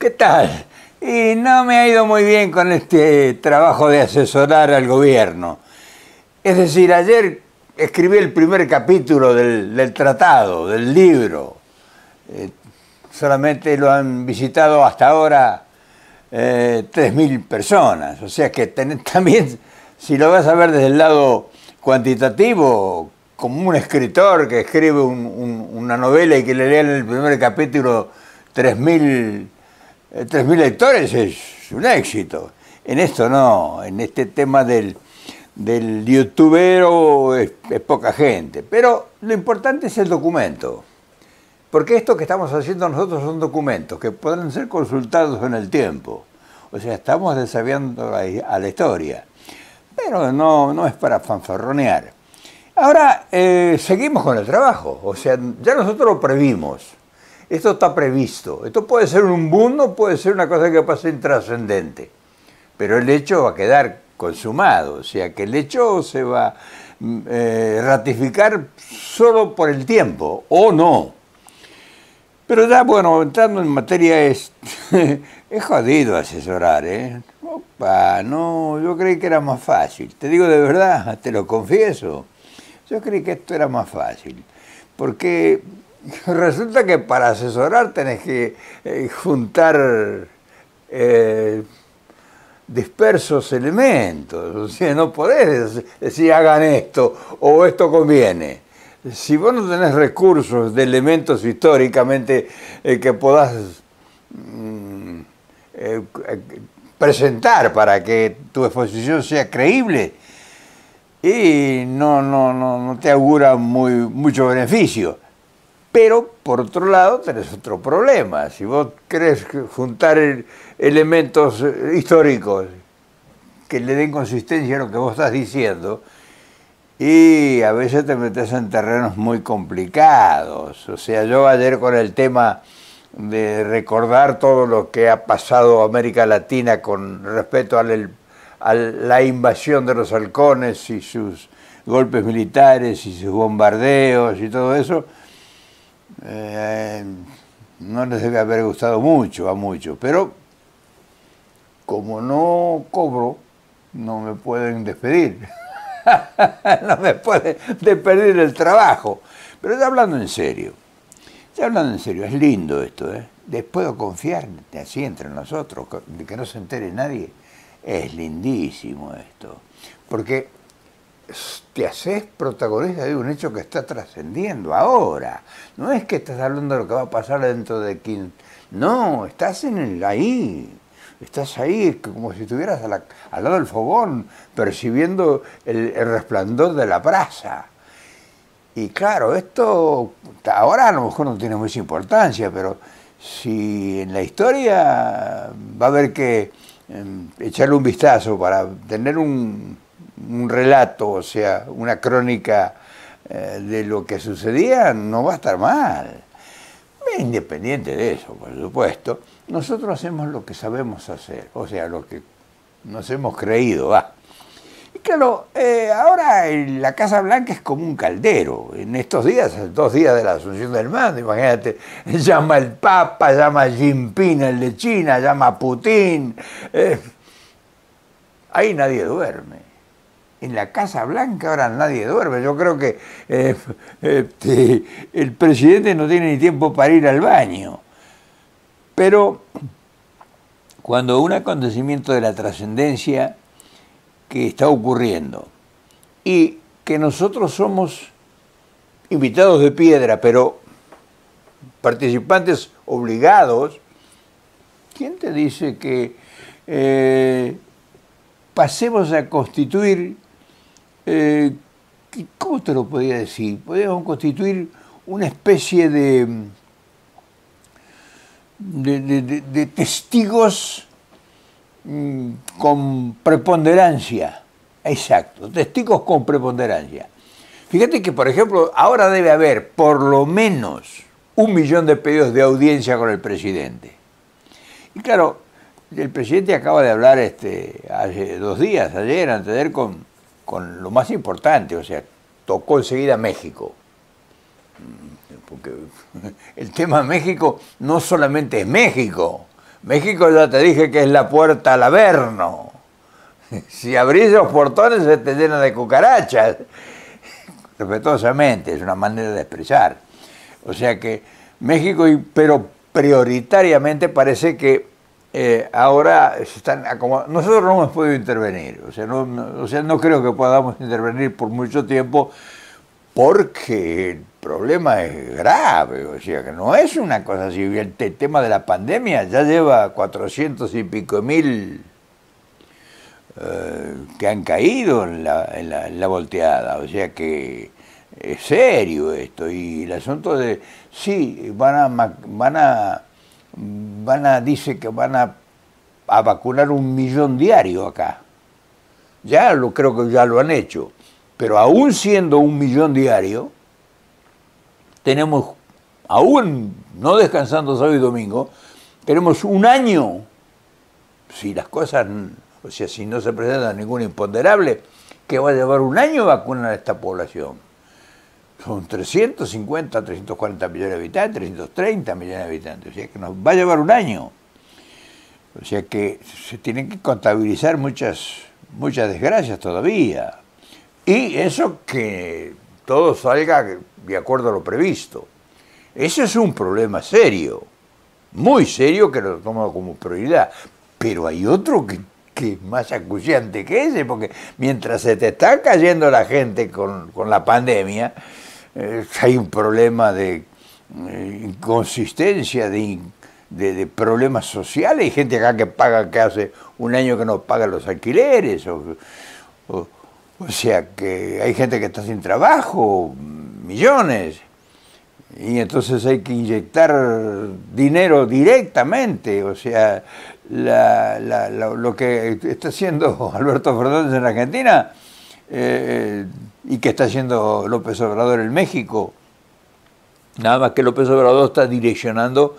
¿Qué tal? Y no me ha ido muy bien con este trabajo de asesorar al gobierno. Es decir, ayer escribí el primer capítulo del, tratado, del libro. Eh, solamente lo han visitado hasta ahora 3.000 eh, personas. O sea que también, si lo vas a ver desde el lado cuantitativo, como un escritor que escribe una novela y que le lean el primer capítulo 3.000 3.000 eh, lectores es un éxito. En esto no, en este tema del, del youtubero es, poca gente. Pero lo importante es el documento. Porque esto que estamos haciendo nosotros son documentos que podrán ser consultados en el tiempo. O sea, estamos desafiando a, la historia. Pero no, no es para fanfarronear. Ahora, eh, seguimos con el trabajo. O sea, ya nosotros lo previmos. Esto está previsto. Esto puede ser un mundo, puede ser una cosa que pase intrascendente. Pero el hecho va a quedar consumado. O sea que el hecho se va a mm, eh, ratificar solo por el tiempo, o no. Pero ya, bueno, entrando en materia, es, es jodido asesorar, ¿eh? Opa, no, yo creí que era más fácil. Te digo de verdad, te lo confieso. Yo creí que esto era más fácil. Porque Resulta que para asesorar tenés que eh, juntar eh, dispersos elementos. O no podés decir hagan esto o esto conviene. Si vos no tenés recursos de elementos históricamente eh, que podás mm, presentar para que tu exposición sea creíble, y no, no, no, no te augura muy, mucho beneficio. Pero, por otro lado, tenés otro problema. Si vos querés juntar elementos eh, históricos que le den consistencia a lo que vos estás diciendo, y a veces te metes en terrenos muy complicados. O sea, yo ayer con el tema de recordar todo lo que ha pasado América Latina con respecto a la invasión de los halcones y sus golpes militares y sus bombardeos y todo eso, eh, no les debe haber gustado mucho a muchos, pero como no cobro, no me pueden despedir. no me pueden despedir el trabajo. Pero ya hablando en serio, ya hablando en serio, es lindo esto, ¿eh? Después de confiar así entre nosotros, de que no se entere nadie, es lindísimo esto. Porque te haces protagonista de un hecho que está trascendiendo ahora. No es que estás hablando de lo que va a pasar dentro de 15... No, estás en el ahí. Estás ahí como si estuvieras al lado del fogón, percibiendo el, resplandor de la brasa. Y claro, esto ahora a lo mejor no tiene mucha importancia, pero si en la historia va a haber que em, echarle un vistazo para tener un, un relato, o sea, una crónica eh, de lo que sucedía, no va a estar mal. Independiente de eso, por supuesto, nosotros hacemos lo que sabemos hacer, o sea, lo que nos hemos creído, Y claro, eh, ahora la Casa Blanca es como un caldero. En estos días, dos días de la Asunción del Mando, imagínate, llama el Papa, llama a Jinping, el de China, llama Putin. Eh, ahí nadie duerme en la Casa Blanca ahora nadie duerme. Yo creo que eh, este, el presidente no tiene ni tiempo para ir al baño. Pero cuando un acontecimiento de la trascendencia que está ocurriendo y que nosotros somos invitados de piedra, pero participantes obligados, ¿quién te dice que eh, pasemos a constituir eh, ¿cómo te lo podría decir? Podríamos constituir una especie de, mm, de, testigos mm, con preponderancia. Exacto, testigos con preponderancia. Fíjate que, por ejemplo, ahora debe haber por lo menos un millón de pedidos de audiencia con el presidente. Y claro, el presidente acaba de hablar este, hace dos días, ayer, antes de con, con lo más importante, o sea, tocó enseguida México. Mm, porque el tema México no solamente es México. México ya te dije que es la puerta al averno. Si abrís los portones se te llena de cucarachas. Respetuosamente, es una manera de expresar. O sea que México, pero prioritariamente parece que eh, ahora están Nosotros no hemos podido intervenir, o sea no, creo que podamos intervenir por mucho tiempo porque el problema es grave, o sea, que no es una cosa así. El, tema de la pandemia ya lleva 400 y pico mil eh, que han caído en la, volteada, o sea que es serio esto. Y el asunto de, sí, van a, van a van a, dice que van a, a vacunar un millón diario acá. Ya lo creo que ya lo han hecho. Pero aún siendo un millón diario, tenemos, aún no descansando sábado y domingo, tenemos un año, si las cosas, o sea, si no se presenta ningún imponderable, que va a llevar un año vacunar a esta población. ...son 350, 340 millones de habitantes, 330 millones de habitantes, o sea que nos va a llevar un año. O sea que se tienen que contabilizar muchas, muchas desgracias todavía. Y eso que todo salga de acuerdo a lo previsto. Ese es un problema serio, muy serio que lo tomo como prioridad. Pero hay otro que, que es más acuciante que ese, porque mientras se te está cayendo la gente con la pandemia, eh, hay un problema de eh, inconsistencia, de, de, problemas sociales. Hay gente acá que paga, que hace un año que no paga los alquileres. O, sea, que hay gente que está sin trabajo, millones. Y entonces hay que inyectar dinero directamente, o sea, lo que está haciendo Alberto Fernández en Argentina eh, y qué está haciendo López Obrador en México. Nada más que López Obrador está direccionando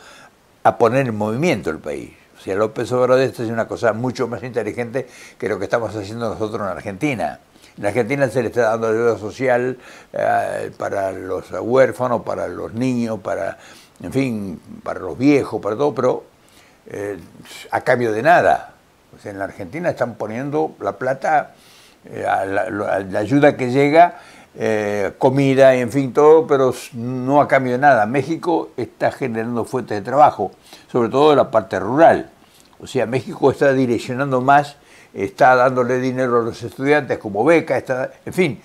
a poner en movimiento el país. O sea, López Obrador está haciendo una cosa mucho más inteligente que lo que estamos haciendo nosotros en Argentina. En Argentina se le está dando ayuda social eh, para los huérfanos, para los niños, para, en fin, para los viejos, para todo, pero eh, a cambio de nada. O en la Argentina están poniendo la plata eh, la, ayuda que llega, eh, comida, en fin, todo, pero no ha cambiado nada. México está generando fuentes de trabajo, sobre todo en la parte rural. O sea, México está direccionando más, está dándole dinero a los estudiantes como becas, está, en fin,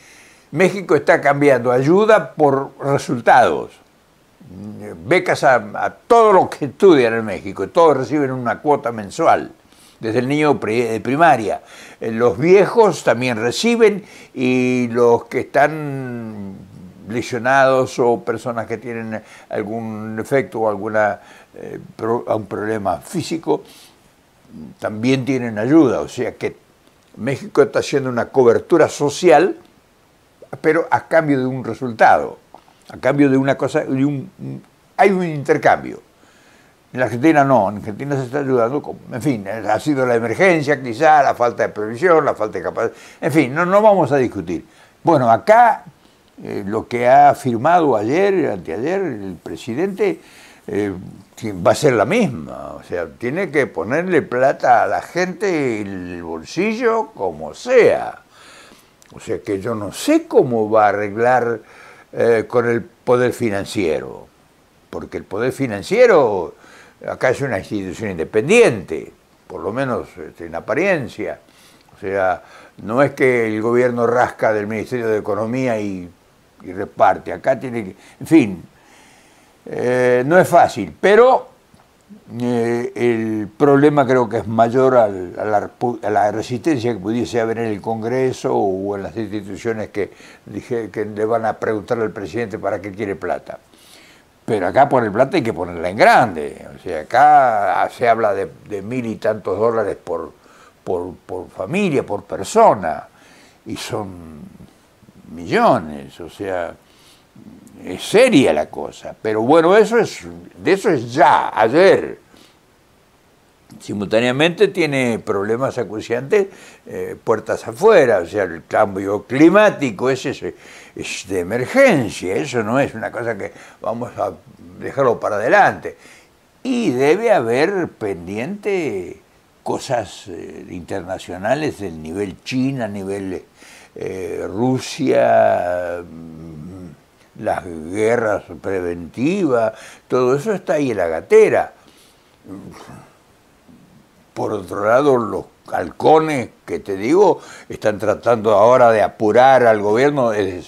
México está cambiando ayuda por resultados. Mm, becas a, a todos los que estudian en México, todos reciben una cuota mensual, desde el niño de primaria. Eh, los viejos también reciben y los que están lesionados o personas que tienen algún efecto o alguna, eh, un problema físico también tienen ayuda. O sea que México está haciendo una cobertura social, pero a cambio de un resultado, a cambio de una cosa, hay un intercambio. En Argentina no, en Argentina se está ayudando, en fin, eh, ha sido la emergencia quizá, la falta de previsión, la falta de capacidad, en fin, no, no vamos a discutir. Bueno, acá eh, lo que ha afirmado ayer, anteayer, el presidente eh, va a ser la misma, o sea, tiene que ponerle plata a la gente y el bolsillo como sea. O sea que yo no sé cómo va a arreglar con el poder financiero, porque el poder financiero Acá es una institución independiente, por lo menos este, en apariencia. O sea, no es que el gobierno rasca del Ministerio de Economía y, reparte. Acá tiene que... En fin, eh, no es fácil, pero eh, el problema creo que es mayor a, la, la, resistencia que pudiese haber en el Congreso o en las instituciones que, dije, que le van a preguntar al presidente para qué quiere plata. Pero acá por el plata hay que ponerla en grande. O sea, acá se habla de, mil y tantos dólares por, por, familia, por persona. Y son millones. O sea, es seria la cosa. Pero bueno, eso es, de eso es ya, ayer simultáneamente tiene problemas acuciantes eh, puertas afuera, o sea, el cambio climático es, es de emergencia, eso no es una cosa que vamos a dejarlo para adelante. Y debe haber pendiente cosas eh, internacionales del nivel China, nivel eh, Rusia, mm, las guerras preventivas, todo eso está ahí en la gatera por otro lado, los halcones que te digo están tratando ahora de apurar al gobierno, de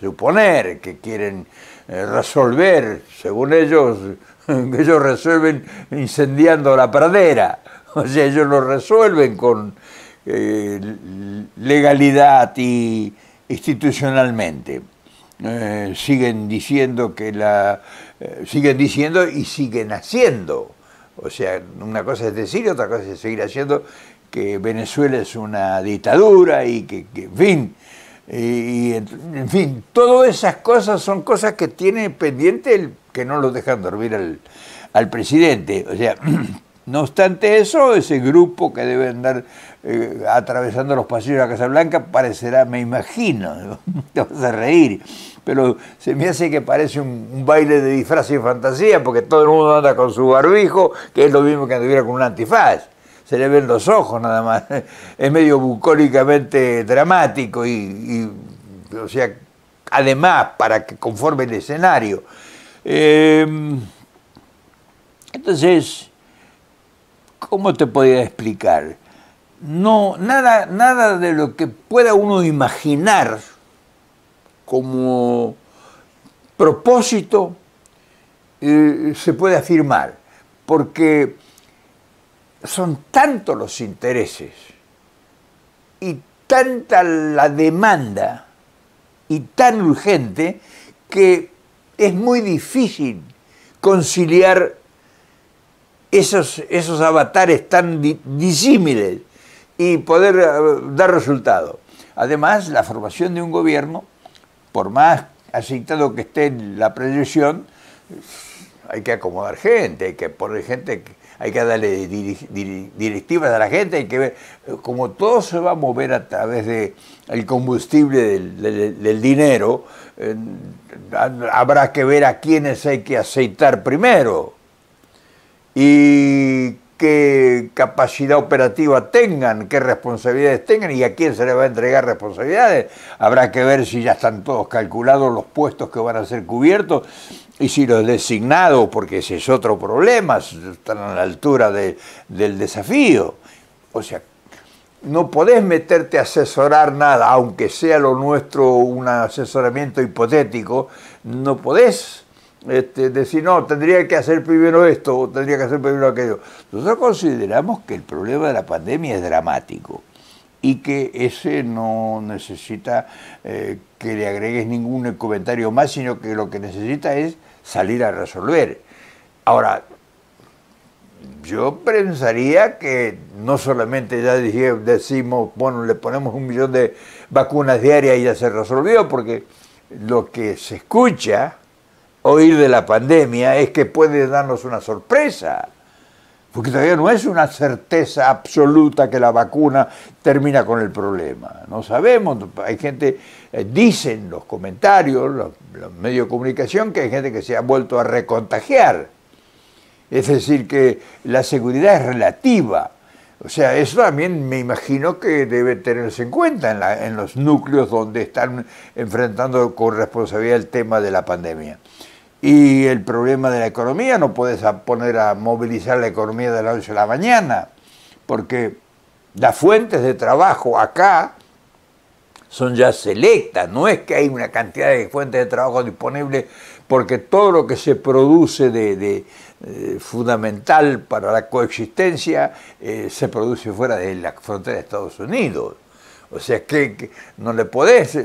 suponer que quieren eh, resolver, según ellos, ellos resuelven incendiando la pradera. O sea, ellos lo resuelven con eh, legalidad y institucionalmente. Eh, siguen diciendo que la. siguen diciendo y siguen haciendo. O sea, una cosa es decir otra cosa es seguir haciendo que Venezuela es una dictadura y que, en fin, y, en fin, todas esas cosas son cosas que tiene pendiente el que no lo dejan dormir al, al presidente. O sea, No obstante eso, ese grupo que debe andar eh, atravesando los pasillos de la Casa Blanca parecerá, me imagino, te vas a reír, pero se me hace que parece un, baile de disfraz y fantasía, porque todo el mundo anda con su barbijo, que es lo mismo que anduviera con un antifaz. Se le ven los ojos nada más. Es medio bucólicamente dramático y, o sea, además, para que conforme el escenario. Em, entonces ¿cómo te podría explicar? No, nada, nada de lo que pueda uno imaginar como propósito eh, se puede afirmar, porque son tantos los intereses y tanta la demanda y tan urgente que es muy difícil conciliar esos, esos avatares tan disímiles y poder eh, dar resultado. Además, la formación de un gobierno, por más aceitado que esté la proyección, hay que acomodar gente, hay que poner gente, hay que darle directivas a la gente, hay que ver, eh, como todo se va a mover a través del combustible del, dinero, eh, habrá que ver a quiénes hay que aceitar primero y qué capacidad operativa tengan, qué responsabilidades tengan y a quién se les va a entregar responsabilidades. Habrá que ver si ya están todos calculados los puestos que van a ser cubiertos y si los designados, porque ese es otro problema, están a la altura del desafío. O sea, no podés meterte a asesorar nada, aunque sea lo nuestro un asesoramiento hipotético, no podés este, decir, no, tendría que hacer primero esto o tendría que hacer primero aquello. Nosotros consideramos que el problema de la pandemia es dramático y que ese no necesita eh, que le agregues ningún comentario más, sino que lo que necesita es salir a resolver. Ahora, yo pensaría que no solamente ya decimos, bueno, le ponemos un millón de vacunas diarias y ya se resolvió, porque lo que se escucha oír de la pandemia es que puede darnos una sorpresa, porque todavía no es una certeza absoluta que la vacuna termina con el problema. No sabemos, hay gente, eh, dicen los comentarios, los, los medios de comunicación, que hay gente que se ha vuelto a recontagiar. Es decir, que la seguridad es relativa. O sea, eso también me imagino que debe tenerse en cuenta en los núcleos donde están enfrentando con responsabilidad el tema de la pandemia y el problema de la economía, no podés poner a movilizar la economía de la noche a la mañana, porque las fuentes de trabajo acá son ya selectas, no es que hay una cantidad de fuentes de trabajo disponible, porque todo lo que se produce de, eh, fundamental para la coexistencia eh, se produce fuera de la frontera de Estados Unidos. O sea que no le podés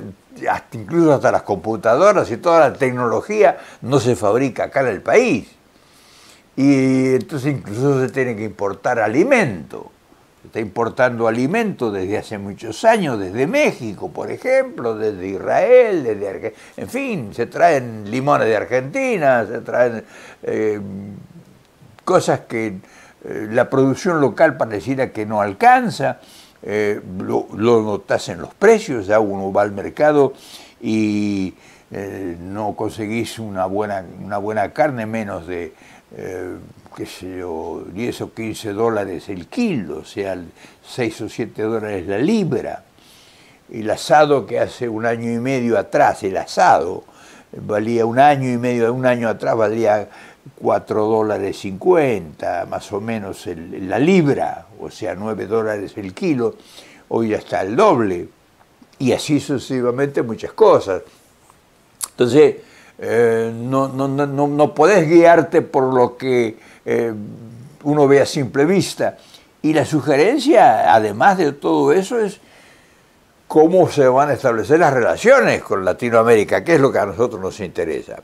incluso hasta las computadoras y toda la tecnología no se fabrica acá en el país. Y entonces incluso se tiene que importar alimento. Se está importando alimento desde hace muchos años, desde México, por ejemplo, desde Israel, desde Argentina. En fin, se traen limones de Argentina, se traen eh, cosas que eh, la producción local pareciera que no alcanza. Eh, lo, notas en los precios, ya uno va al mercado y eh, no conseguís una buena, una buena carne menos de, 10 eh, o 15 dólares el kilo, o sea, 6 o 7 dólares la libra. El asado que hace un año y medio atrás, el asado, valía un año y medio, un año atrás valía 4 dólares 50, más o menos la libra, o sea, 9 dólares el kilo, hoy ya está el doble, y así sucesivamente muchas cosas. Entonces, eh, no, no, podés guiarte por lo que eh, uno ve a simple vista. Y la sugerencia, además de todo eso, es cómo se van a establecer las relaciones con Latinoamérica, que es lo que a nosotros nos interesa.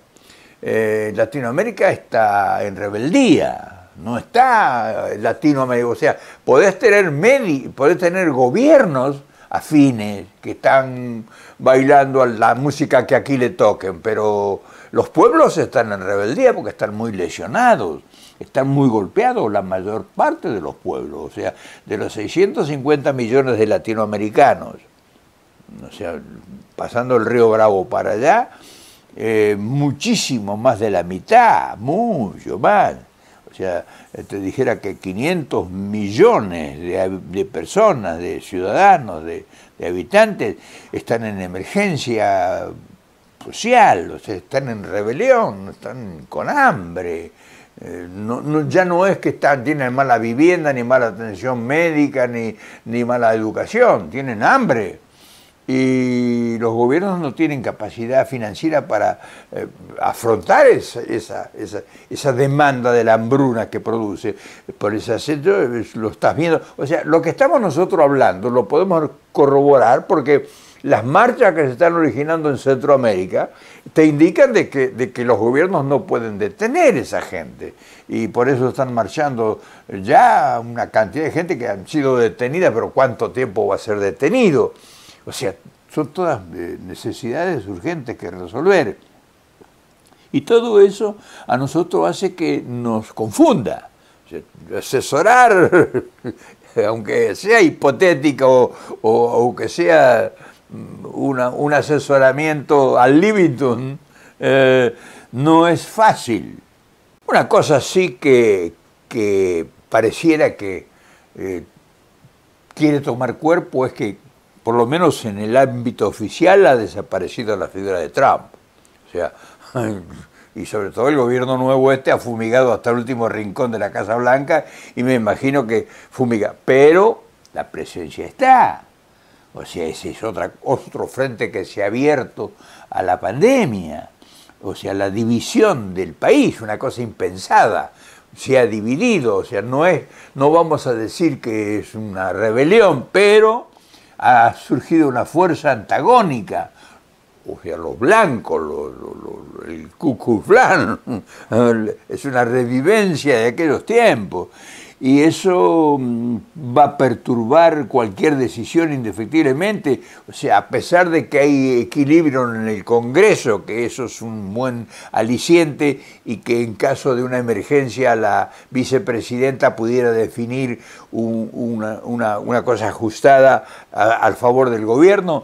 Eh, Latinoamérica está en rebeldía, no está Latinoamérica. O sea, podés tener, medi tener gobiernos afines que están bailando a la música que aquí le toquen, pero los pueblos están en rebeldía porque están muy lesionados están muy golpeados la mayor parte de los pueblos, o sea, de los 650 millones de latinoamericanos, o sea, pasando el río Bravo para allá, eh, muchísimo más de la mitad, mucho más. O sea, eh, te dijera que 500 millones de, personas, de ciudadanos, de, habitantes, están en emergencia social, o sea, están en rebelión, están con hambre. Eh, no, ya no es que están, tienen mala vivienda, ni mala atención médica, ni mala educación, tienen hambre y los gobiernos no tienen capacidad financiera para eh, afrontar esa, esa, demanda de la hambruna que produce por ese acento, lo estás viendo. O sea, lo que estamos nosotros hablando lo podemos corroborar porque las marchas que se están originando en Centroamérica te indican de que, de que los gobiernos no pueden detener esa gente y por eso están marchando ya una cantidad de gente que han sido detenidas, pero ¿cuánto tiempo va a ser detenido? O sea, son todas eh, necesidades urgentes que resolver. Y todo eso a nosotros hace que nos confunda. Asesorar, aunque sea hipotético o, aunque sea mm, un asesoramiento al límite eh, no es fácil. Una cosa sí que, pareciera que eh, quiere tomar cuerpo es que por lo menos en el ámbito oficial, ha desaparecido la figura de Trump. O sea, y sobre todo el gobierno nuevo este ha fumigado hasta el último rincón de la Casa Blanca y me imagino que fumiga. Pero la presencia está. O sea, ese es otra, otro frente que se ha abierto a la pandemia. O sea, la división del país, una cosa impensada se ha dividido, o sea, no es, no vamos a decir que es una rebelión, pero ha surgido una fuerza antagónica, o sea, los blancos, el cucuflán, es una revivencia de aquellos tiempos y eso mm, va a perturbar cualquier decisión indefectiblemente. O sea, a pesar de que hay equilibrio en el Congreso, que eso es un buen aliciente y que en caso de una emergencia la vicepresidenta pudiera definir una, cosa ajustada al favor del gobierno,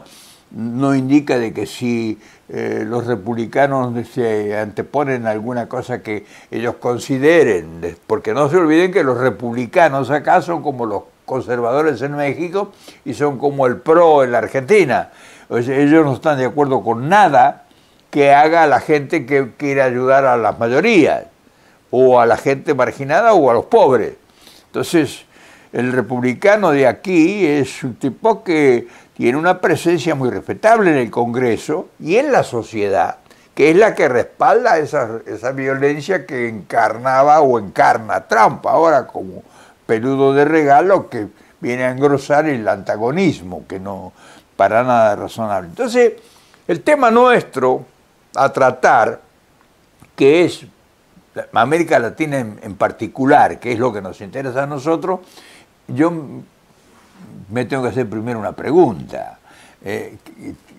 no indica de que si eh, los republicanos se anteponen a alguna cosa que ellos consideren, porque no se olviden que los republicanos acá son como los conservadores en México y son como el PRO en la Argentina. ellos no están de acuerdo con nada que haga la gente que quiera ayudar a las mayorías, o a la gente marginada o a los pobres. Entonces, el republicano de aquí es un tipo que tiene una presencia muy respetable en el Congreso y en la sociedad, que es la que respalda esa, violencia que encarnaba o encarna Trump ahora como peludo de regalo que viene a engrosar el antagonismo, que no para nada razonable. Entonces, el tema nuestro a tratar, que es América Latina en particular, que es lo que nos interesa a nosotros, yo me tengo que hacer primero una pregunta. Eh,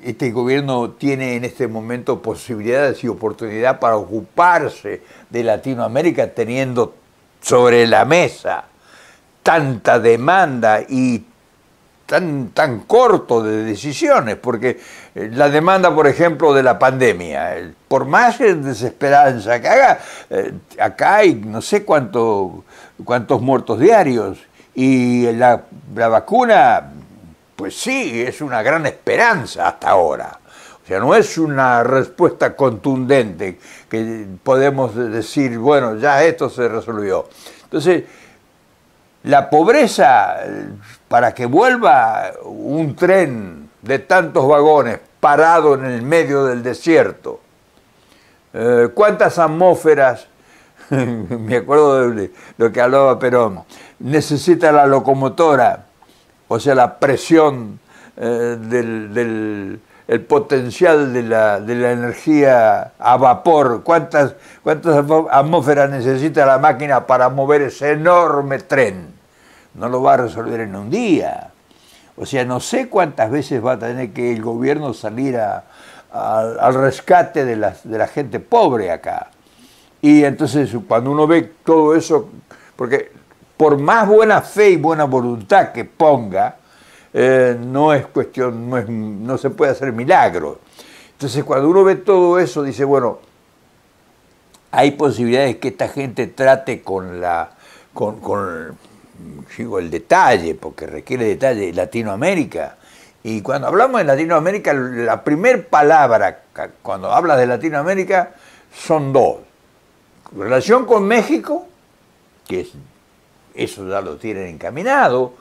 ¿Este gobierno tiene en este momento posibilidades y oportunidad para ocuparse de Latinoamérica teniendo sobre la mesa tanta demanda y tan, tan corto de decisiones? Porque eh, la demanda, por ejemplo, de la pandemia, por más desesperanza que haga, eh, acá hay no sé cuánto, cuántos muertos diarios y la, la vacuna, pues sí, es una gran esperanza hasta ahora. O sea, no es una respuesta contundente que podemos decir, bueno, ya esto se resolvió. Entonces, la pobreza, para que vuelva un tren de tantos vagones parado en el medio del desierto, eh, cuántas atmósferas me acuerdo de lo que hablaba Perón, necesita la locomotora, o sea, la presión eh, del, el potencial de la, energía a vapor, cuántas, cuántas atmósferas necesita la máquina para mover ese enorme tren. No lo va a resolver en un día. O sea, no sé cuántas veces va a tener que el gobierno salir al rescate de la gente pobre acá. Y entonces cuando uno ve todo eso, porque por más buena fe y buena voluntad que ponga, eh, no es cuestión, no, se puede hacer milagro. Entonces cuando uno ve todo eso, dice, bueno, hay posibilidades que esta gente trate con la, con, el detalle, porque requiere detalle, Latinoamérica. Y cuando hablamos de Latinoamérica, la primera palabra cuando hablas de Latinoamérica son dos. Relación con México, que eso ya lo tienen encaminado.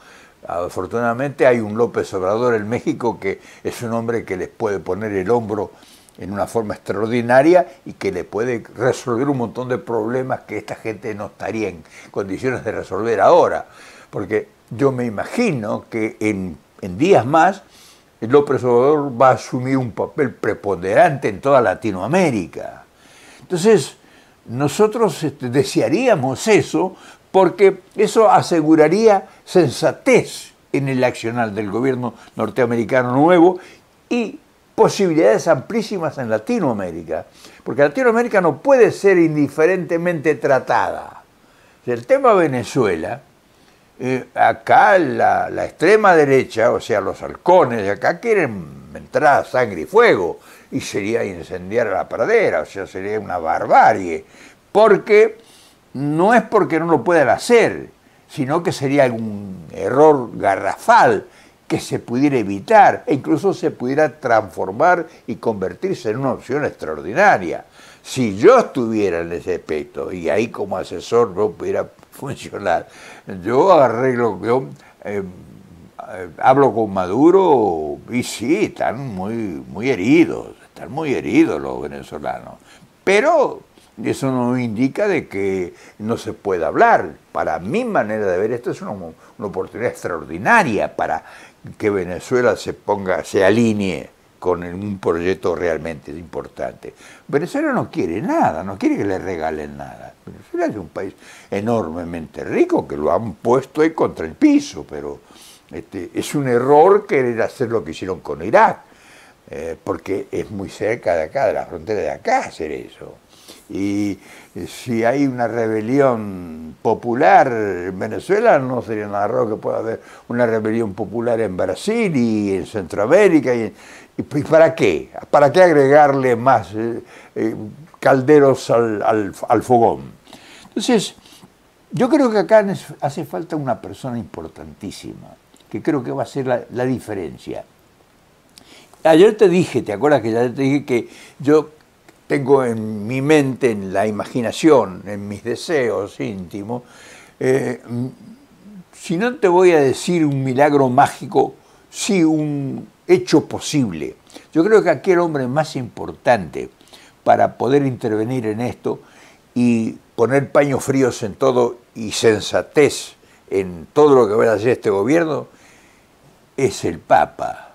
Afortunadamente hay un López Obrador en México que es un hombre que les puede poner el hombro en una forma extraordinaria y que le puede resolver un montón de problemas que esta gente no estaría en condiciones de resolver ahora. Porque yo me imagino que en, en días más López Obrador va a asumir un papel preponderante en toda Latinoamérica. Entonces, nosotros este, desearíamos eso porque eso aseguraría sensatez en el accional del gobierno norteamericano nuevo y posibilidades amplísimas en Latinoamérica, porque Latinoamérica no puede ser indiferentemente tratada. El tema Venezuela, eh, acá la, extrema derecha, o sea, los halcones de acá quieren entrar sangre y fuego, y sería incendiar la pradera, o sea, sería una barbarie, porque no es porque no lo puedan hacer, sino que sería un error garrafal que se pudiera evitar e incluso se pudiera transformar y convertirse en una opción extraordinaria. Si yo estuviera en ese aspecto y ahí como asesor no pudiera funcionar, yo arreglo, yo em, eh, hablo con Maduro y sí, están muy, muy heridos, muy heridos los venezolanos. Pero eso no indica de que no se pueda hablar. Para mi manera de ver, esto es una, oportunidad extraordinaria para que Venezuela se ponga, se alinee con un proyecto realmente importante. Venezuela no quiere nada, no quiere que le regalen nada. Venezuela es un país enormemente rico que lo han puesto ahí contra el piso, pero este, es un error querer hacer lo que hicieron con Irak eh, porque es muy cerca de acá, de la frontera de acá hacer eso. Y eh, si hay una rebelión popular en Venezuela, no sería nada raro que pueda haber una rebelión popular en Brasil y en Centroamérica. ¿Y, para qué? ¿Para qué agregarle más eh, calderos al, fogón? Entonces, yo creo que acá hace falta una persona importantísima, que creo que va a ser la diferencia. Ayer te dije, ¿te acuerdas que ya te dije que yo tengo en mi mente, en la imaginación, en mis deseos íntimos, eh, si no te voy a decir un milagro mágico, sí un hecho posible. Yo creo que aquel hombre más importante para poder intervenir en esto y poner paños fríos en todo y sensatez en todo lo que va a hacer este gobierno es el Papa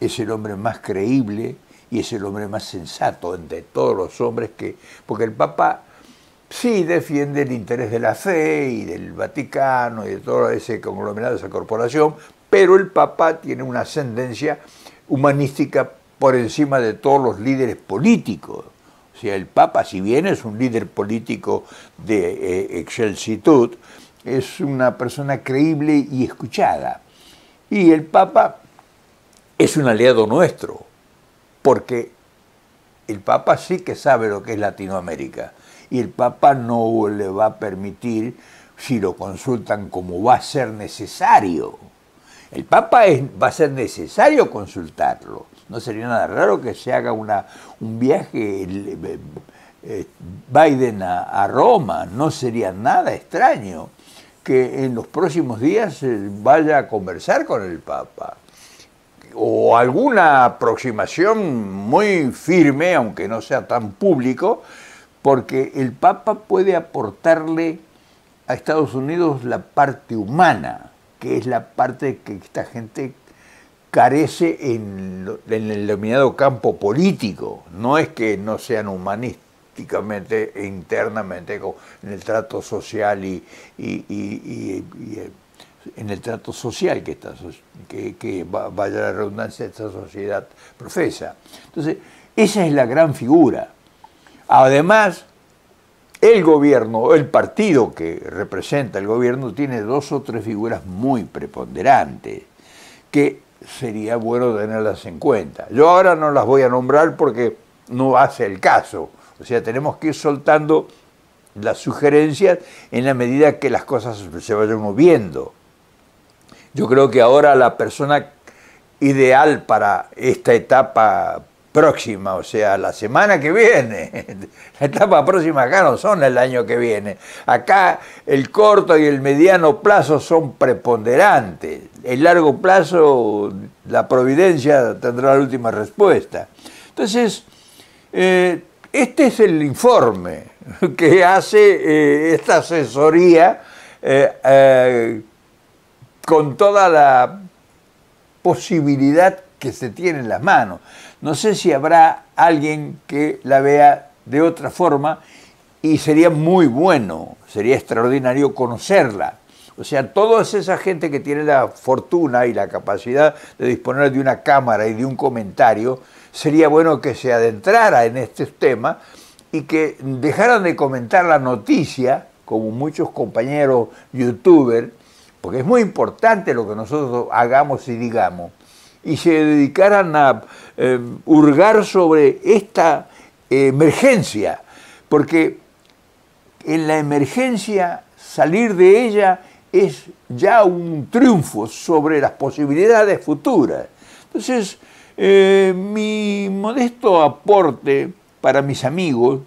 es el hombre más creíble y es el hombre más sensato entre todos los hombres que... Porque el Papa sí defiende el interés de la fe y del Vaticano y de todo ese conglomerado, esa corporación, pero el Papa tiene una ascendencia humanística por encima de todos los líderes políticos. O sea, el Papa, si bien es un líder político de eh, es una persona creíble y escuchada. Y el Papa es un aliado nuestro, porque el Papa sí que sabe lo que es Latinoamérica y el Papa no le va a permitir, si lo consultan, como va a ser necesario. El Papa va a ser necesario consultarlo. No sería nada raro que se haga una, un viaje eh, eh, Biden a, a, Roma. No sería nada extraño que en los próximos días eh, vaya a conversar con el Papa o alguna aproximación muy firme, aunque no sea tan público, porque el Papa puede aportarle a Estados Unidos la parte humana, que es la parte que esta gente carece en, el denominado campo político. No es que no sean humanísticamente e internamente, en el trato social y, y en el trato social que, esta, que, vaya la redundancia de esta sociedad profesa. Entonces, esa es la gran figura. Además, el gobierno, el partido que representa el gobierno, tiene dos o tres figuras muy preponderantes que sería bueno tenerlas en cuenta. Yo ahora no las voy a nombrar porque no hace el caso. O sea, tenemos que ir soltando las sugerencias en la medida que las cosas se vayan moviendo. Yo creo que ahora la persona ideal para esta etapa próxima, o sea, la semana que viene, la etapa próxima acá no son el año que viene, acá el corto y el mediano plazo son preponderantes, el largo plazo la providencia tendrá la última respuesta. Entonces, eh, este es el informe que hace eh, esta asesoría eh, con toda la posibilidad que se tiene en las manos. No sé si habrá alguien que la vea de otra forma y sería muy bueno, sería extraordinario conocerla. O sea, toda esa gente que tiene la fortuna y la capacidad de disponer de una cámara y de un comentario, sería bueno que se adentrara en este tema y que dejaran de comentar la noticia, como muchos compañeros youtubers, porque es muy importante lo que nosotros hagamos y digamos, y se dedicaran a eh, hurgar sobre esta emergencia, porque en la emergencia salir de ella es ya un triunfo sobre las posibilidades futuras. Entonces, eh, mi modesto aporte para mis amigos,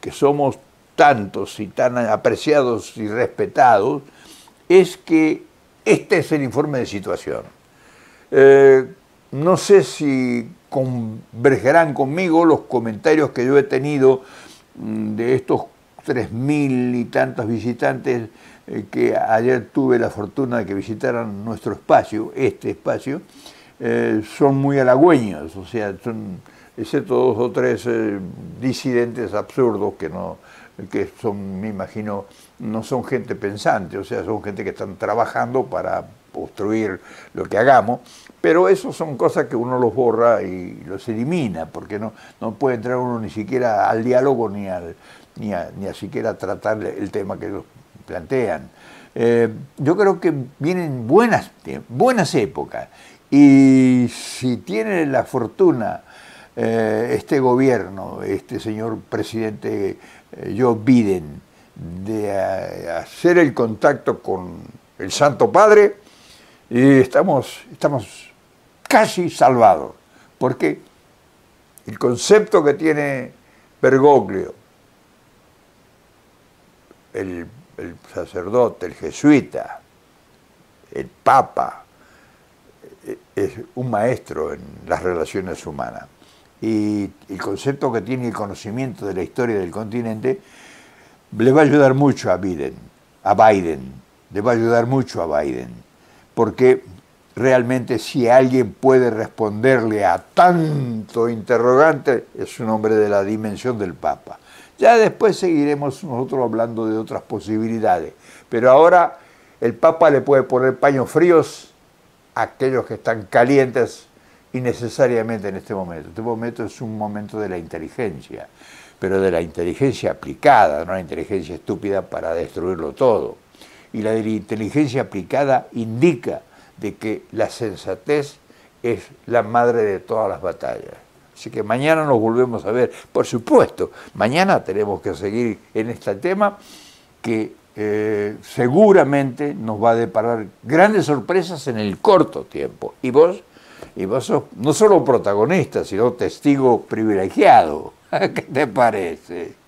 que somos tantos y tan apreciados y respetados, es que este es el informe de situación. Eh, no sé si convergerán conmigo los comentarios que yo he tenido mm, de estos tres mil y tantos visitantes eh, que ayer tuve la fortuna de que visitaran nuestro espacio, este espacio, eh, son muy halagüeños, o sea, son, excepto dos o tres disidentes absurdos que, no, que son, me imagino, no son gente pensante, o sea, son gente que están trabajando para construir lo que hagamos, pero eso son cosas que uno los borra y los elimina, porque no, no puede entrar uno ni siquiera al diálogo ni, ni, a, ni siquiera tratar el tema que ellos plantean. Eh, yo creo que vienen buenas, buenas épocas y si tiene la fortuna eh, este gobierno, este señor presidente eh, Joe Biden, de eh, hacer el contacto con el Santo Padre y estamos, casi salvados, porque el concepto que tiene Bergoglio, el sacerdote, el jesuita, el papa, eh, es un maestro en las relaciones humanas. Y el concepto que tiene el conocimiento de la historia del continente le va a ayudar mucho a Biden, a Biden, le va a ayudar mucho a Biden, porque realmente si alguien puede responderle a tanto interrogante, es un hombre de la dimensión del Papa. Ya después seguiremos nosotros hablando de otras posibilidades, pero ahora el Papa le puede poner paños fríos a aquellos que están calientes innecesariamente en este momento. Este momento es un momento de la inteligencia pero de la inteligencia aplicada, no la inteligencia estúpida para destruirlo todo. Y la inteligencia aplicada indica de que la sensatez es la madre de todas las batallas. Así que mañana nos volvemos a ver. Por supuesto, mañana tenemos que seguir en este tema que eh, seguramente nos va a deparar grandes sorpresas en el corto tiempo. Y vos, y vos no solo protagonista, sino testigo privilegiado. ¿Qué te parece?